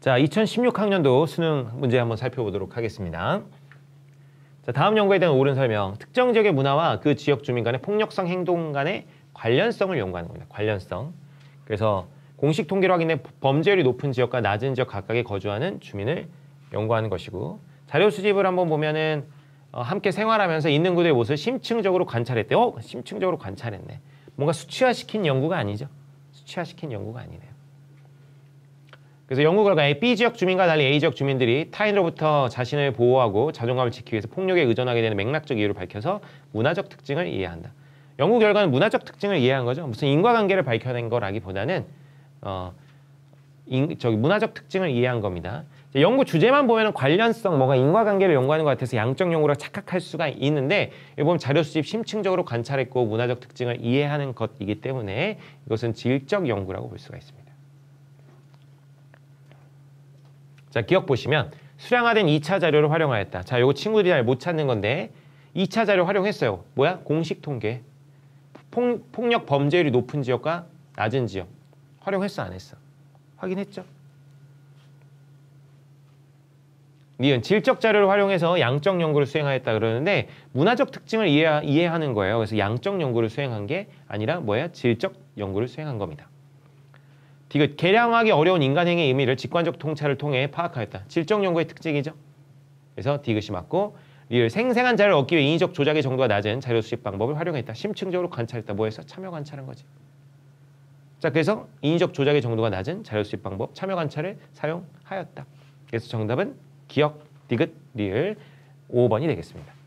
자, 2016학년도 수능 문제 한번 살펴보도록 하겠습니다. 자, 다음 연구에 대한 옳은 설명. 특정 지역의 문화와 그 지역 주민 간의 폭력성 행동 간의 관련성을 연구하는 겁니다. 관련성. 그래서 공식 통계로 확인해 범죄율이 높은 지역과 낮은 지역 각각에 거주하는 주민을 연구하는 것이고 자료 수집을 한번 보면은 어, 함께 생활하면서 있는 그들의 모습을 심층적으로 관찰했대요. 어, 심층적으로 관찰했네. 뭔가 수치화시킨 연구가 아니죠. 수치화시킨 연구가 아니네 그래서 연구 결과에 B 지역 주민과 달리 A 지역 주민들이 타인으로부터 자신을 보호하고 자존감을 지키기 위해서 폭력에 의존하게 되는 맥락적 이유를 밝혀서 문화적 특징을 이해한다. 연구 결과는 문화적 특징을 이해한 거죠. 무슨 인과관계를 밝혀낸 거라기보다는 어, 인, 저기 문화적 특징을 이해한 겁니다. 연구 주제만 보면 관련성, 뭐가 인과관계를 연구하는 것 같아서 양적 연구라 착각할 수가 있는데 이기 보면 자료 수집 심층적으로 관찰했고 문화적 특징을 이해하는 것이기 때문에 이것은 질적 연구라고 볼 수가 있습니다. 자, 기억 보시면 수량화된 2차 자료를 활용하였다. 자, 요거 친구들이 잘 못 찾는 건데 2차 자료 활용했어요. 뭐야? 공식 통계. 폭, 폭력 범죄율이 높은 지역과 낮은 지역. 활용했어, 안 했어? 확인했죠? 니은 질적 자료를 활용해서 양적 연구를 수행하였다 그러는데 문화적 특징을 이해, 이해하는 거예요. 그래서 양적 연구를 수행한 게 아니라 뭐야? 질적 연구를 수행한 겁니다. 디귿 계량하기 어려운 인간행의 의미를 직관적 통찰을 통해 파악하였다. 질적 연구의 특징이죠. 그래서 디귿이 맞고 리을 생생한 자료를 얻기 위해 인위적 조작의 정도가 낮은 자료 수집 방법을 활용했다. 심층적으로 관찰했다. 뭐해서 참여 관찰한 거지. 자 그래서 인위적 조작의 정도가 낮은 자료 수집 방법 참여 관찰을 사용하였다. 그래서 정답은 기억, 디귿, 리을 5번이 되겠습니다.